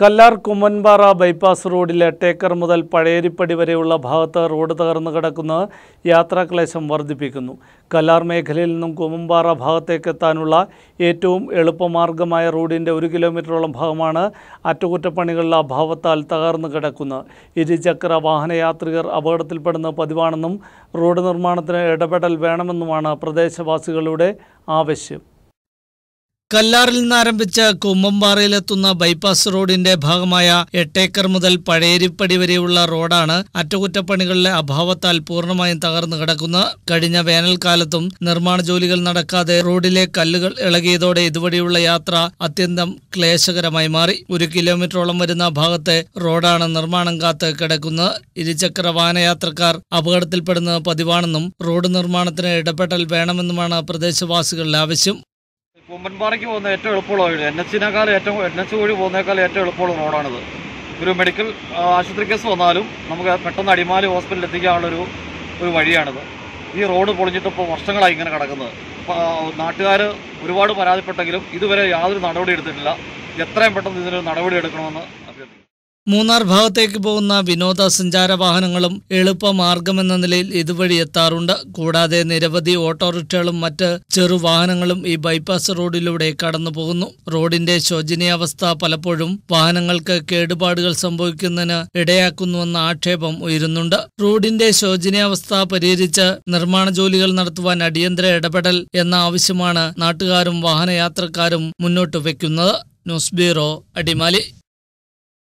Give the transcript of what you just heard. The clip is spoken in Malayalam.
കല്ലാർ കുമ്മൻപാറ ബൈപ്പാസ് റോഡിലെ ടേക്കർ മുതൽ പഴയരിപ്പടി വരെയുള്ള ഭാഗത്ത് റോഡ് തകർന്നു കിടക്കുന്ന യാത്രാക്ലേശം വർദ്ധിപ്പിക്കുന്നു കല്ലാർ മേഖലയിൽ നിന്നും കുമ്മൻപാറ ഭാഗത്തേക്ക് എത്താനുള്ള ഏറ്റവും എളുപ്പമാർഗമായ റോഡിൻ്റെ ഒരു കിലോമീറ്ററോളം ഭാഗമാണ് അറ്റകുറ്റപ്പണികളുടെ അഭാവത്താൽ തകർന്നു കിടക്കുന്നത് ഇരുചക്ര വാഹനയാത്രികർ അപകടത്തിൽപ്പെടുന്ന പതിവാണെന്നും റോഡ് നിർമ്മാണത്തിന് ഇടപെടൽ വേണമെന്നുമാണ് പ്രദേശവാസികളുടെ ആവശ്യം കല്ലാറിൽ ആരംഭിച്ച കുമ്പംപാറയിലെത്തുന്ന ബൈപ്പാസ് റോഡിന്റെ ഭാഗമായ എട്ടേക്കർ മുതൽ പഴയരിപ്പടി വരെയുള്ള റോഡാണ് അറ്റകുറ്റപ്പണികളിലെ അഭാവത്താൽ പൂർണ്ണമായും തകർന്നു കിടക്കുന്നത് കഴിഞ്ഞ വേനൽക്കാലത്തും നിർമ്മാണ ജോലികൾ നടക്കാതെ റോഡിലെ കല്ലുകൾ ഇളകിയതോടെ ഇതുവഴിയുള്ള യാത്ര അത്യന്തം ക്ലേശകരമായി മാറി ഒരു കിലോമീറ്ററോളം വരുന്ന ഭാഗത്തെ റോഡാണ് നിർമ്മാണം കാത്ത് കിടക്കുന്നത് ഇരുചക്ര വാഹനയാത്രക്കാർ അപകടത്തിൽപ്പെടുന്നത് പതിവാണെന്നും റോഡ് നിർമ്മാണത്തിന് ഇടപെടൽ വേണമെന്നുമാണ് പ്രദേശവാസികളുടെ ആവശ്യം കൂമ്പൻപാറയ്ക്ക് പോകുന്ന ഏറ്റവും എളുപ്പമുള്ള വഴി എൻ എച്ചിനേക്കാൾ ഏറ്റവും എൻ എച്ച് വഴി പോകുന്നേക്കാൾ ഏറ്റവും എളുപ്പമുള്ള റോഡാണിത് ഒരു മെഡിക്കൽ ആശുപത്രി കേസ് വന്നാലും നമുക്ക് പെട്ടെന്ന് അടിമാലി ഹോസ്പിറ്റലിൽ എത്തിക്കാനുള്ളൊരു ഒരു വഴിയാണിത് ഈ റോഡ് പൊളിഞ്ഞിട്ട് ഇപ്പോൾ വർഷങ്ങളായി ഇങ്ങനെ കിടക്കുന്നത് നാട്ടുകാർ ഒരുപാട് പരാതിപ്പെട്ടെങ്കിലും ഇതുവരെ യാതൊരു നടപടി എടുത്തിട്ടില്ല എത്രയും പെട്ടെന്ന് ഇതിനൊരു നടപടി എടുക്കണമെന്ന് അഭ്യർത്ഥിക്കുന്നു മൂന്നാർ ഭാഗത്തേക്ക് പോകുന്ന വിനോദസഞ്ചാര വാഹനങ്ങളും എളുപ്പമാർഗമെന്ന നിലയിൽ ഇതുവഴി എത്താറുണ്ട് കൂടാതെ നിരവധി ഓട്ടോറിക്ഷകളും മറ്റ് ചെറു വാഹനങ്ങളും ഈ ബൈപ്പാസ് റോഡിലൂടെ കടന്നു പോകുന്നു റോഡിന്റെ ശോചനീയാവസ്ഥ പലപ്പോഴും വാഹനങ്ങൾക്ക് കേടുപാടുകൾ സംഭവിക്കുന്നതിന് ഇടയാക്കുന്നുവെന്ന ആക്ഷേപം ഉയരുന്നുണ്ട് റോഡിന്റെ ശോചനീയാവസ്ഥ പരിഹരിച്ച് നിർമ്മാണ ജോലികൾ നടത്തുവാൻ അടിയന്തര ഇടപെടൽ എന്ന ആവശ്യമാണ് നാട്ടുകാരും വാഹനയാത്രക്കാരും മുന്നോട്ട് വയ്ക്കുന്നത് ന്യൂസ് ബ്യൂറോ അടിമാലി